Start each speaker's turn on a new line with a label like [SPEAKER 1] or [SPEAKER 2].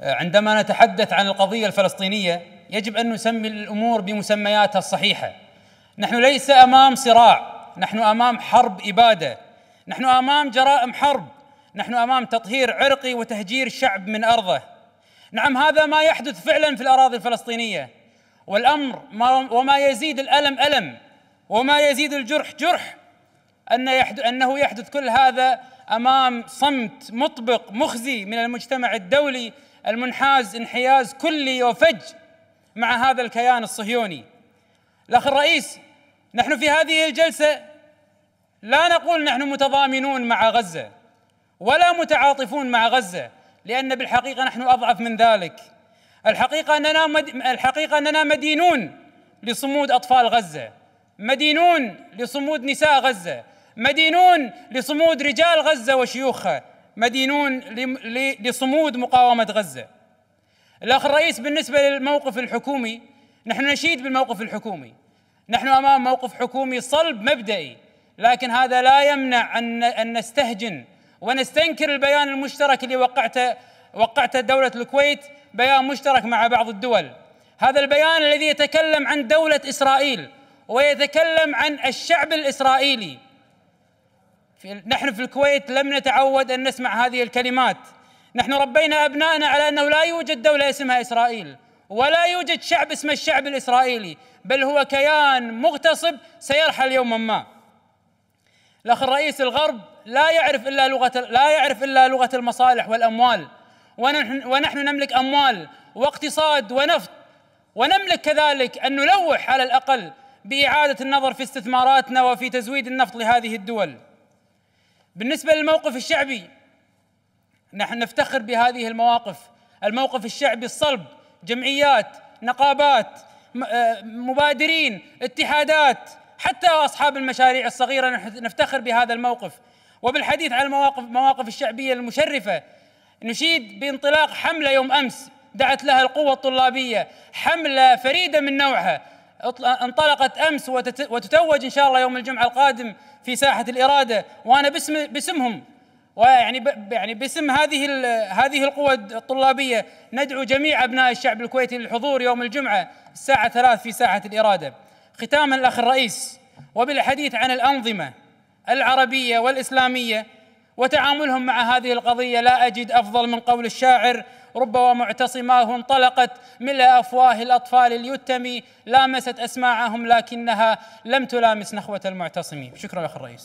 [SPEAKER 1] آه، عندما نتحدث عن القضيه الفلسطينيه يجب ان نسمي الامور بمسمياتها الصحيحه نحن ليس امام صراع نحن امام حرب اباده نحن امام جرائم حرب نحن امام تطهير عرقي وتهجير شعب من ارضه نعم هذا ما يحدث فعلا في الاراضي الفلسطينيه والامر وما يزيد الالم الم وما يزيد الجرح جرح أن يحدث أنه يحدث كل هذا أمام صمت مطبق مخزي من المجتمع الدولي المنحاز انحياز كلي وفج مع هذا الكيان الصهيوني الاخ الرئيس نحن في هذه الجلسه لا نقول نحن متضامنون مع غزه ولا متعاطفون مع غزه لان بالحقيقه نحن اضعف من ذلك الحقيقه اننا مد... الحقيقه اننا مدينون لصمود اطفال غزه مدينون لصمود نساء غزه مدينون لصمود رجال غزه وشيوخها مدينون لصمود مقاومة غزة الأخ الرئيس بالنسبة للموقف الحكومي نحن نشيد بالموقف الحكومي نحن أمام موقف حكومي صلب مبدئي لكن هذا لا يمنع أن نستهجن ونستنكر البيان المشترك اللي وقعته وقعته دولة الكويت بيان مشترك مع بعض الدول هذا البيان الذي يتكلم عن دولة إسرائيل ويتكلم عن الشعب الإسرائيلي في نحن في الكويت لم نتعود أن نسمع هذه الكلمات نحن ربينا أبنائنا على أنه لا يوجد دولة اسمها إسرائيل ولا يوجد شعب اسمه الشعب الإسرائيلي بل هو كيان مغتصب سيرحل يوما ما الأخ الرئيس الغرب لا يعرف إلا لغة لا يعرف إلا لغة المصالح والأموال ونحن, ونحن نملك أموال واقتصاد ونفط ونملك كذلك أن نلوح على الأقل بإعادة النظر في استثماراتنا وفي تزويد النفط لهذه الدول بالنسبه للموقف الشعبي نحن نفتخر بهذه المواقف الموقف الشعبي الصلب جمعيات نقابات آه، مبادرين اتحادات حتى اصحاب المشاريع الصغيره نفتخر بهذا الموقف وبالحديث عن المواقف مواقف الشعبيه المشرفه نشيد بانطلاق حمله يوم امس دعت لها القوه الطلابيه حمله فريده من نوعها انطلقت امس وتتوج ان شاء الله يوم الجمعه القادم في ساحه الاراده وانا باسم باسمهم ويعني يعني باسم هذه هذه القوى الطلابيه ندعو جميع ابناء الشعب الكويتي للحضور يوم الجمعه الساعه 3 في ساحه الاراده. ختاما الاخ الرئيس وبالحديث عن الانظمه العربيه والاسلاميه وتعاملهم مع هذه القضيه لا اجد افضل من قول الشاعر رب ومعتصماه انطلقت من افواه الاطفال اليتم لامست اسماعهم لكنها لم تلامس نخوه المعتصمين شكرا اخ الرئيس